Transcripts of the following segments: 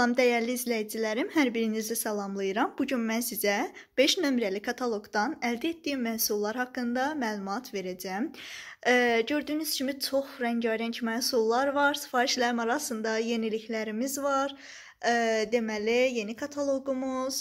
Salam dəyərli izləyicilərim, hər birinizi salamlayıram. Bu gün mən sizə 5 nömrəli kataloqdan əldə etdiyim məhsullar haqqında məlumat verəcəm. E, gördüyünüz kimi çox rəngarəng məhsullar var. Sifarişlərim arasında yeniliklərimiz var. E, deməli, yeni kataloqumuz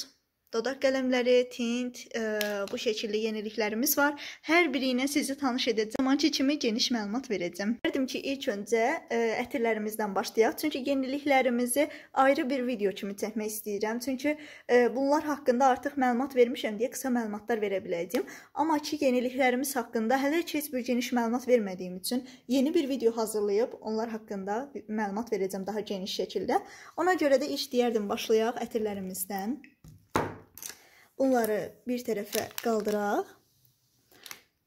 dodaq qələmləri, tint, ə, e, bu şəkildə yeniliklərimiz var. Hər biri ilə sizi tanış edəcəm, ancaq kimi geniş məlumat verəcəm. Dedim ki, ilk öncə ə, e, ətirlərimizdən başlayaq, çünki yeniliklərimizi ayrı bir video kimi çəkmək istəyirəm. Çünki ə, e, bunlar haqqında artıq məlumat vermişəm deyə qısa məlumatlar verə biləcəm. Amma ki, yeniliklərimiz haqqında hələ heç bir geniş məlumat vermədiyim üçün yeni bir video hazırlayıb onlar haqqında məlumat verəcəm daha geniş şəkildə. Ona görə də iş deyərdim başlayaq ətirlərimizdən. Bunları bir tərəfə qaldıraq.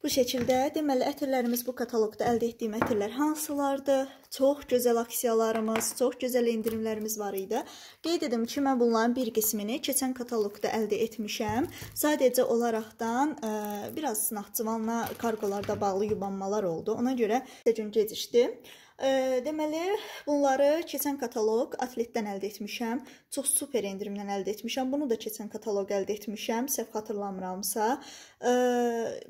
Bu şəkildə, deməli, ətirlərimiz bu kataloqda əldə etdiyim ətirlər hansılardır? Çox gözəl aksiyalarımız, çox gözəl endirimlərimiz var idi. Qeyd edim ki, mən bunların bir qismini keçən kataloqda əldə etmişəm. Sadəcə olaraqdan ə, e, biraz Naxçıvanla karqolarda bağlı yubanmalar oldu. Ona görə gecim gecişdi. Deməli, bunları keçən kataloq atletdən əldə etmişəm. Çox super endirimdən əldə etmişəm. Bunu da keçən kataloq əldə etmişəm, səhv xatırlamıramsa.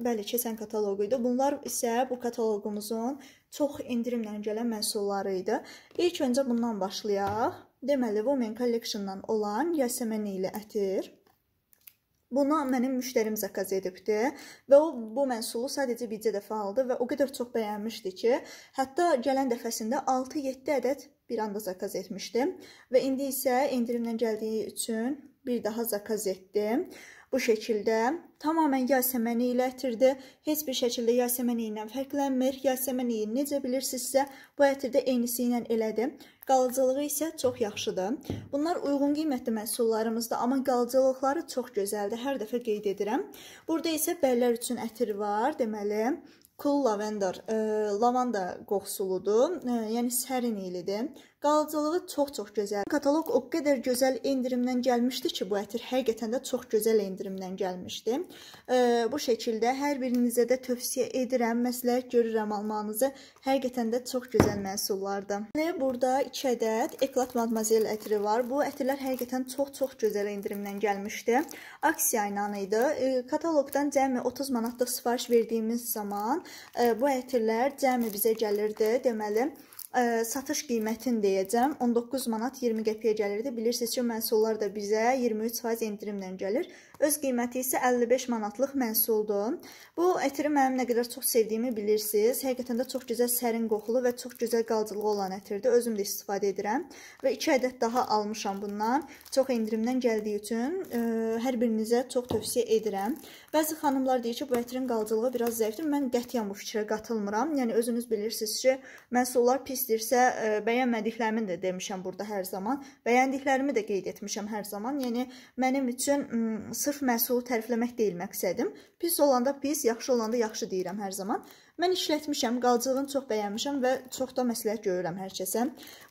Bəli, keçən kataloq idi. Bunlar isə bu kataloqumuzun çox endirimlə gələn məhsulları idi. İlk öncə bundan başlayaq. Deməli, Women Collection-dan olan Yasəmən ilə ətir. Buna mənim müştərim zakaz edibdi və o bu məhsulu sadəcə bircə dəfə aldı və o qədər çox bəyənmişdi ki, hətta gələn dəfəsində 6-7 ədəd bir anda zakaz etmişdim və indi isə endirimdən gəldiyi üçün bir daha zakaz etdim. Bu şəkildə tamamilə Yasəməni ilətirdi. Heç bir şəkildə Yasəməni ilə fərqlənmir. Yasəməni necə bilirsinizsə, bu ətirdə eynisi ilə elədi. Qalıcılığı isə çox yaxşıdır. Bunlar uyğun qiymətli məhsullarımızdır, amma qalıcılıqları çox gözəldir. Hər dəfə qeyd edirəm. Burada isə bəllər üçün ətir var, deməli, Cool lavender, e, lavanda qoxusuludur. E, yəni sərin ilidir. Qalıcılığı çox-çox gözəl. Kataloq o qədər gözəl endirimdən gəlmişdi ki, bu ətir həqiqətən də çox gözəl endirimdən gəlmişdi. E, bu şəkildə hər birinizə də tövsiyə edirəm, məsləhət görürəm almanızı. Həqiqətən də çox gözəl məhsullardır. Və burada 2 ədəd Eklat Madmazel ətri var. Bu ətirlər həqiqətən çox-çox gözəl endirimdən gəlmişdi. Aksiya ilə idi. E, kataloqdan cəmi 30 manatlıq sifariş verdiyimiz zaman e, bu ətirlər cəmi bizə gəlirdi, deməli ə, satış qiymətini deyəcəm. 19 manat 20 qəpiyə gəlirdi. Bilirsiniz ki, məhsullar da bizə 23% endirimlə gəlir. Öz qiyməti isə 55 manatlıq məhsuldur. Bu ətri mənim nə qədər çox sevdiyimi bilirsiniz. Həqiqətən də çox gözəl sərin qoxulu və çox gözəl qalıcılığı olan ətirdir. Özüm də istifadə edirəm və 2 ədəd daha almışam bundan. Çox endirimdən gəldiyi üçün ə, hər birinizə çox tövsiyə edirəm. Bəzi xanımlar deyir ki, bu ətrin qalıcılığı biraz zəifdir. Mən qətiyyən bu fikrə qatılmıram. Yəni özünüz bilirsiniz ki, məhsullar pis istəyirsə, ə, e, bəyənmədiklərimi də demişəm burada hər zaman, bəyəndiklərimi də qeyd etmişəm hər zaman. Yəni mənim üçün ə, sırf məhsulu tərifləmək deyil məqsədim. Pis olanda pis, yaxşı olanda yaxşı deyirəm hər zaman. Mən işlətmişəm, qalcığını çox bəyənmişəm və çox da məsləhət görürəm hər kəsə.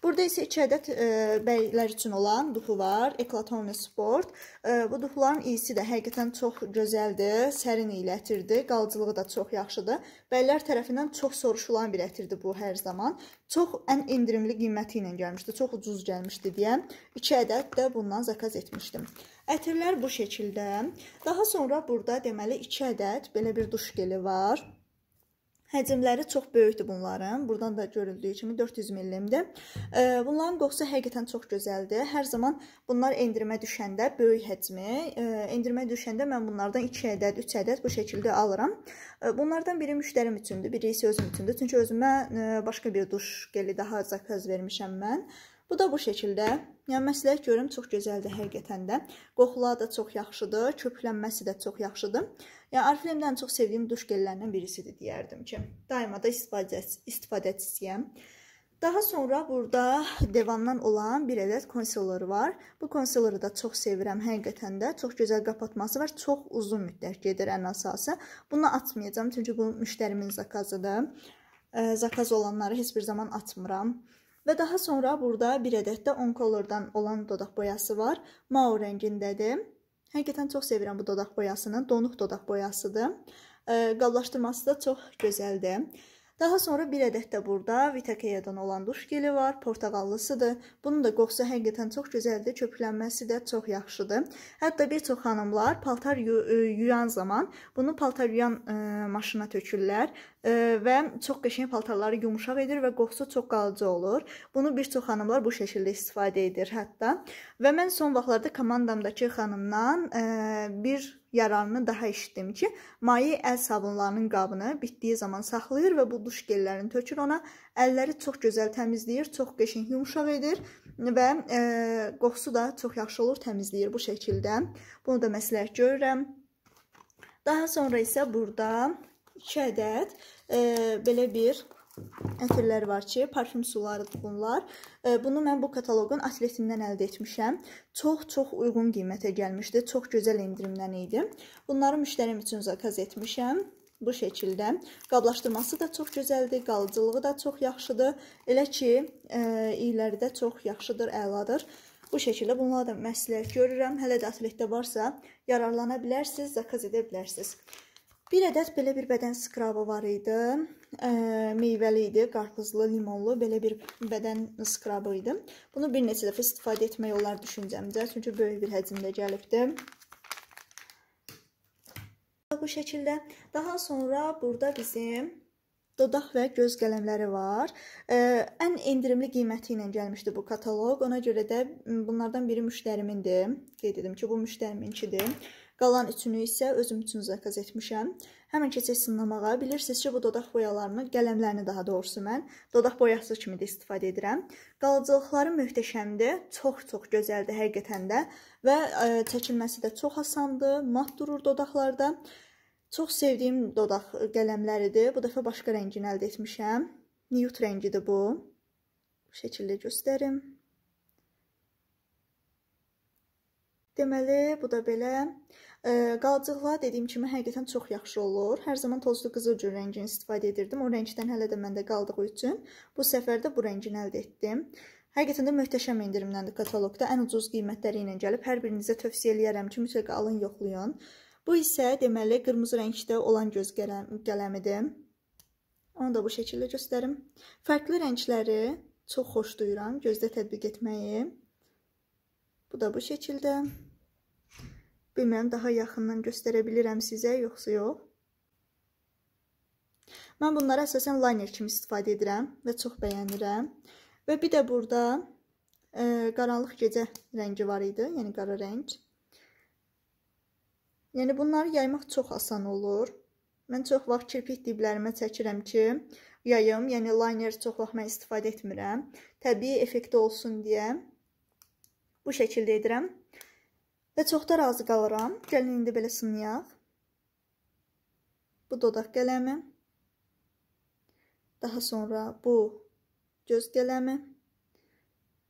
Burada isə 2 ədəd e, bəylər üçün olan duxu var, Eklaton və Sport. E, bu duxuların iyisi də həqiqətən çox gözəldir, sərin ilətirdi, qalcılığı da çox yaxşıdır. Bəylər tərəfindən çox soruşulan bir ətirdi bu hər zaman. Çox ən endirimli qiyməti ilə gəlmişdi, çox ucuz gəlmişdi deyə 2 ədəd də bundan zakaz etmişdim. Ətirlər bu şəkildə. Daha sonra burada deməli 2 ədəd belə bir duş geli var. Həcmləri çox böyükdür bunların. Buradan da görüldüyü kimi 400 millimdir. Bunların qoxusu həqiqətən çox gözəldir. Hər zaman bunlar endirimə düşəndə böyük həcmi, e, endirimə düşəndə mən bunlardan 2 ədəd, 3 ədəd bu şəkildə alıram. E, bunlardan biri müştərim üçündür, biri isə özüm üçündür. Çünki özümə e, başqa bir duş geli daha zakaz vermişəm mən. Bu da bu şəkildə. Yəni mən sizə görüm çox gözəldir həqiqətən də. Qoxuları da çox yaxşıdır, köklənməsi də çox yaxşıdır. Yəni Arflemdən çox sevdiyim duş gellərindən birisidir deyərdim ki. Daima da istifadə istifadəçisiyəm. Daha sonra burada devandan olan bir ədəd konsilleri var. Bu konsilleri da çox sevirəm həqiqətən də. Çox gözəl qapatması var. Çox uzun müddət gedir ən əsası. Bunu atmayacağım çünki bu müştərimin zakazıdır. Zakaz olanları heç bir zaman atmıram və daha sonra burada bir ədəd də Oncolordan olan dodaq boyası var. Mao rəngindədir. Həqiqətən çox sevirəm bu dodaq boyasını. Donuq dodaq boyasıdır. E, qallaşdırması da çox gözəldir. Daha sonra bir ədəd də burada Vitakeyadan olan duş geli var, portağallısıdır. Bunun da qoxusu həqiqətən çox gözəldir, köpüklənməsi də çox yaxşıdır. Hətta bir çox xanımlar paltar yuyan zaman bunu paltar yuyan ə, maşına tökürlər və çox qəşəng paltarları yumşaq edir və qoxusu çox qalıcı olur. Bunu bir çox xanımlar bu şəkildə istifadə edir hətta. Və mən son vaxtlarda komandamdakı xanımdan e, bir yararını daha eşitdim ki, maye əl sabunlarının qabını bitdiyi zaman saxlayır və bu duş gellərini tökür ona. Əlləri çox gözəl təmizləyir, çox qəşəng yumşaq edir və e, qoxusu da çox yaxşı olur, təmizləyir bu şəkildə. Bunu da məsləhət görürəm. Daha sonra isə burada 2 ədəd e, belə bir ətirlər var ki, parfüm sularıdır bunlar. E, bunu mən bu kataloqun atletindən əldə etmişəm. Çox-çox uyğun qiymətə gəlmişdi. Çox gözəl endirimdən idi. Bunları müştərim üçün zakaz etmişəm bu şəkildə. Qablaşdırması da çox gözəldir, qalıcılığı da çox yaxşıdır. Elə ki, e, iyilərdə çox yaxşıdır, əladır. Bu şəkildə bunlara da məsləhət görürəm. Hələ də atletdə varsa yararlana bilərsiniz, zakaz edə bilərsiniz. Bir ədəd belə bir bədən skrabı var idi. E, meyvəli idi, qarpızlı, limonlu belə bir bədən skrabı idi. Bunu bir neçə dəfə istifadə etmək olar düşüncəmcə, çünki böyük bir həcmdə gəlibdi. Bu şəkildə. Daha sonra burada bizim dodaq və göz qələmləri var. E, ən endirimli qiyməti ilə gəlmişdi bu kataloq. Ona görə də bunlardan biri müştərimindir. Qeyd edim ki, bu müştəriminkidir. Qalan üçünü isə özüm üçün zakaz etmişəm. Həmin keçək sınlamağa bilirsiniz ki, bu dodaq boyalarını, qələmlərini daha doğrusu mən dodaq boyası kimi də istifadə edirəm. Qalıcılıqları möhtəşəmdir, çox-çox gözəldir həqiqətən də və ə, e, çəkilməsi də çox asandır, mat durur dodaqlarda. Çox sevdiyim dodaq qələmləridir. Bu dəfə başqa rəngini əldə etmişəm. Nude rəngidir bu. Bu şəkildə göstərim. Deməli, bu da belə. E, qalcıqlar dediyim kimi həqiqətən çox yaxşı olur. Hər zaman tozlu qızılgül rəngini istifadə edirdim. O rəngdən hələ də məndə qaldığı üçün bu səfər də bu rəngini əldə etdim. Həqiqətən də möhtəşəm endirimləndir kataloqda. Ən ucuz qiymətləri ilə gəlib. Hər birinizə tövsiyə eləyərəm ki, mütləq alın, yoxlayın. Bu isə deməli qırmızı rəngdə olan göz qələm, qələmidir. Onu da bu şəkildə göstərim. Fərqli rəngləri çox xoş duyuram gözdə tətbiq etməyi. Bu da bu şəkildə. Bilmirəm, daha yaxından göstərə bilirəm sizə, yoxsa yox. Mən bunları əsasən liner kimi istifadə edirəm və çox bəyənirəm. Və bir də burada e, qaranlıq gecə rəngi var idi, yəni qara rəng. Yəni bunları yaymaq çox asan olur. Mən çox vaxt kirpik diblərimə çəkirəm ki, yayım, yəni liner çox vaxt mən istifadə etmirəm. Təbii effekti olsun deyə Bu şəkildə edirəm. Və çox da razı qalıram. Gəlin indi belə sınayaq. Bu dodaq qələmi. Daha sonra bu göz qələmi.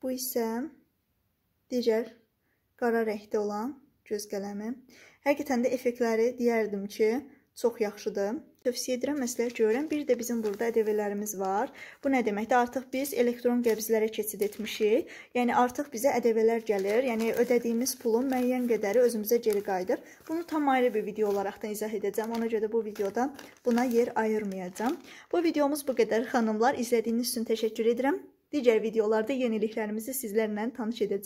Bu isə digər qara rəngdə olan göz qələmi. Həqiqətən də effektləri deyərdim ki, çox yaxşıdır. Tövsiyə edirəm, məsləhət görürəm. Bir də bizim burada ədəvələrimiz var. Bu nə deməkdir? Artıq biz elektron qəbzlərə keçid etmişik. Yəni, artıq bizə ədəvələr gəlir. Yəni, ödədiyimiz pulun müəyyən qədəri özümüzə geri qayıdır. Bunu tam ayrı bir video olaraq da izah edəcəm. Ona görə də bu videoda buna yer ayırmayacağım. Bu videomuz bu qədər, xanımlar. İzlədiyiniz üçün təşəkkür edirəm. Digər videolarda yeniliklərimizi sizlərlə tanış edəcəm.